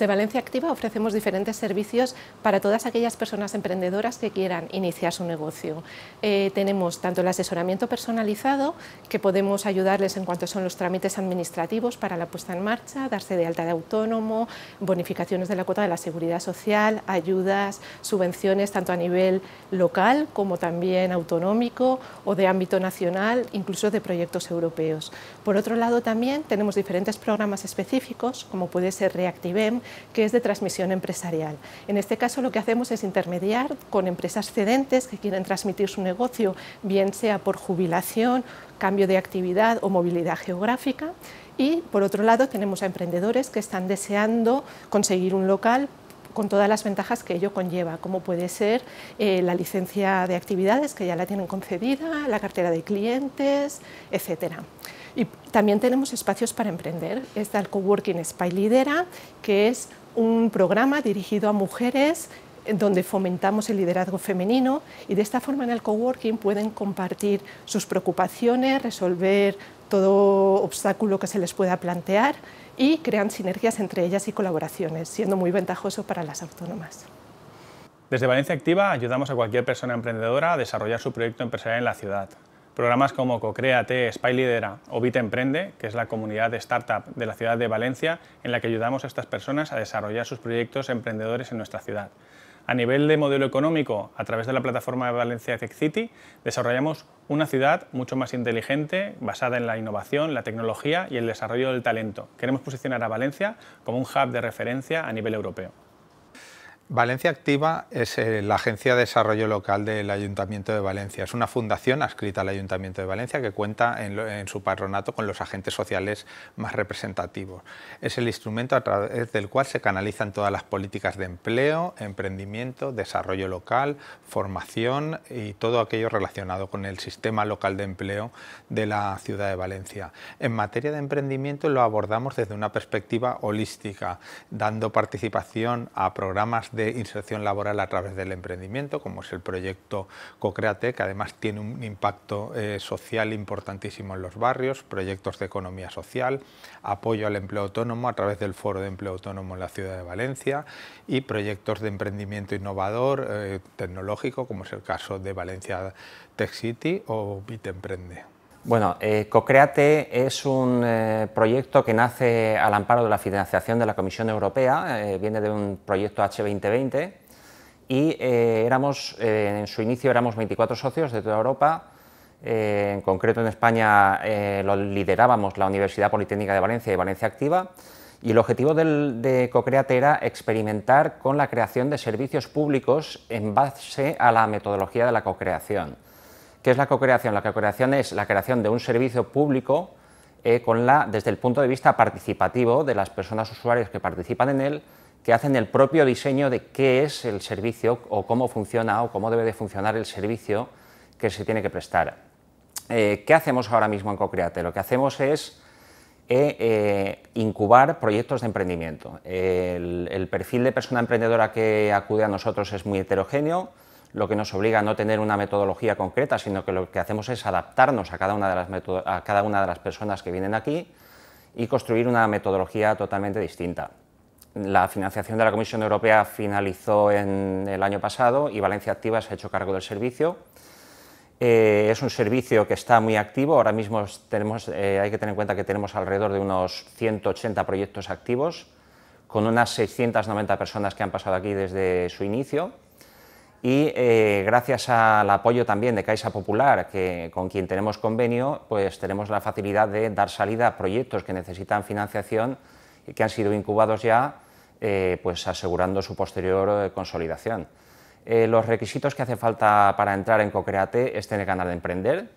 De Valencia Activa ofrecemos diferentes servicios para todas aquellas personas emprendedoras que quieran iniciar su negocio. Eh, tenemos tanto el asesoramiento personalizado, que podemos ayudarles en cuanto son los trámites administrativos para la puesta en marcha, darse de alta de autónomo, bonificaciones de la cuota de la seguridad social, ayudas, subvenciones tanto a nivel local como también autonómico o de ámbito nacional, incluso de proyectos europeos. Por otro lado, también tenemos diferentes programas específicos, como puede ser Reactivem, que es de transmisión empresarial. En este caso lo que hacemos es intermediar con empresas cedentes que quieren transmitir su negocio, bien sea por jubilación, cambio de actividad o movilidad geográfica. Y por otro lado tenemos a emprendedores que están deseando conseguir un local con todas las ventajas que ello conlleva, como puede ser eh, la licencia de actividades que ya la tienen concedida, la cartera de clientes, etcétera. Y también tenemos espacios para emprender. Está el Coworking Spy Lidera, que es un programa dirigido a mujeres donde fomentamos el liderazgo femenino y de esta forma en el coworking pueden compartir sus preocupaciones, resolver todo obstáculo que se les pueda plantear y crean sinergias entre ellas y colaboraciones, siendo muy ventajoso para las autónomas. Desde Valencia Activa ayudamos a cualquier persona emprendedora a desarrollar su proyecto empresarial en la ciudad. Programas como CoCreate, Spy Lidera o Bit Emprende, que es la comunidad de startup de la ciudad de Valencia, en la que ayudamos a estas personas a desarrollar sus proyectos emprendedores en nuestra ciudad. A nivel de modelo económico, a través de la plataforma de Valencia Tech City, desarrollamos una ciudad mucho más inteligente, basada en la innovación, la tecnología y el desarrollo del talento. Queremos posicionar a Valencia como un hub de referencia a nivel europeo. Valencia Activa es eh, la Agencia de Desarrollo Local del Ayuntamiento de Valencia. Es una fundación adscrita al Ayuntamiento de Valencia que cuenta en, su patronato con los agentes sociales más representativos. Es el instrumento a través del cual se canalizan todas las políticas de empleo, emprendimiento, desarrollo local, formación y todo aquello relacionado con el sistema local de empleo de la ciudad de Valencia. En materia de emprendimiento lo abordamos desde una perspectiva holística, dando participación a programas de de inserción laboral a través del emprendimiento, como es el proyecto Cocreate, que además tiene un impacto eh, social importantísimo en los barrios, proyectos de economía social, apoyo al empleo autónomo a través del Foro de Empleo Autónomo en la Ciudad de Valencia y proyectos de emprendimiento innovador, eh, tecnológico, como es el caso de Valencia Tech City o Bit Emprende. Bueno, eh, CoCreate es un eh, proyecto que nace al amparo de la financiación de la Comisión Europea, eh, viene de un proyecto H2020 y en su inicio éramos 24 socios de toda Europa, en concreto en España lo liderábamos la Universidad Politécnica de Valencia y Valencia Activa y el objetivo de CoCreate era experimentar con la creación de servicios públicos en base a la metodología de la cocreación ¿Qué es la co-creación? La co-creación es la creación de un servicio público eh, desde el punto de vista participativo de las personas usuarias que participan en él, que hacen el propio diseño de qué es el servicio o cómo funciona o cómo debe de funcionar el servicio que se tiene que prestar. Eh, ¿Qué hacemos ahora mismo en Cocreate? Lo que hacemos es eh, incubar proyectos de emprendimiento. el, perfil de persona emprendedora que acude a nosotros es muy heterogéneo lo que nos obliga a no tener una metodología concreta, sino que lo que hacemos es adaptarnos a cada una de las, a cada una de las personas que vienen aquí y construir una metodología totalmente distinta. La financiación de la Comisión Europea finalizó en el año pasado y Valencia Activa se ha hecho cargo del servicio. Eh, es un servicio que está muy activo, ahora mismo tenemos, eh, hay que tener en cuenta que tenemos alrededor de unos 180 proyectos activos, con unas 690 personas que han pasado aquí desde su inicio y eh, gracias al apoyo también de Caixa Popular, que, con quien tenemos convenio, pues tenemos la facilidad de dar salida a proyectos que necesitan financiación y que han sido incubados ya, eh, pues asegurando su posterior eh, consolidación. los requisitos que hace falta para entrar en Cocreate es tener ganas de emprender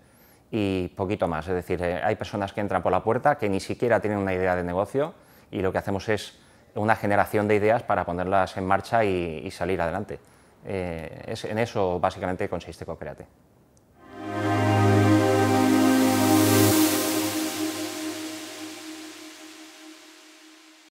y poquito más. Es decir, hay personas que entran por la puerta que ni siquiera tienen una idea de negocio y lo que hacemos es una generación de ideas para ponerlas en marcha y salir adelante. Eh, es, en eso básicamente consiste CoCreate.